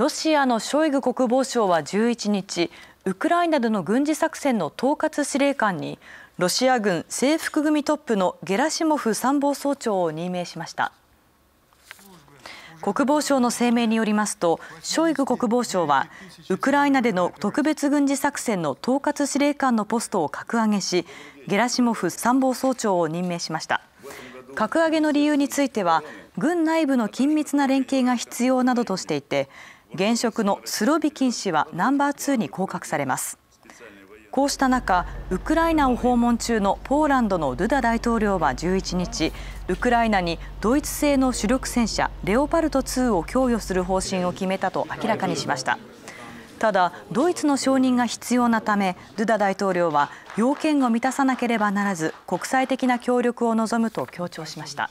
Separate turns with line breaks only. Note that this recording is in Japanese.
ロシアのショイグ国防相は11日ウクライナでの軍事作戦の統括司令官にロシア軍制服組トップのゲラシモフ参謀総長を任命しました国防省の声明によりますとショイグ国防相はウクライナでの特別軍事作戦の統括司令官のポストを格上げしゲラシモフ参謀総長を任命しました格上げの理由については軍内部の緊密な連携が必要などとしていて現職のスロビキン氏はナンバー2に降格されますこうした中、ウクライナを訪問中のポーランドのドゥダ大統領は11日、ウクライナにドイツ製の主力戦車レオパルト2を供与する方針を決めたと明らかにしました。ただ、ドイツの承認が必要なため、ドゥダ大統領は要件を満たさなければならず、国際的な協力を望むと強調しました。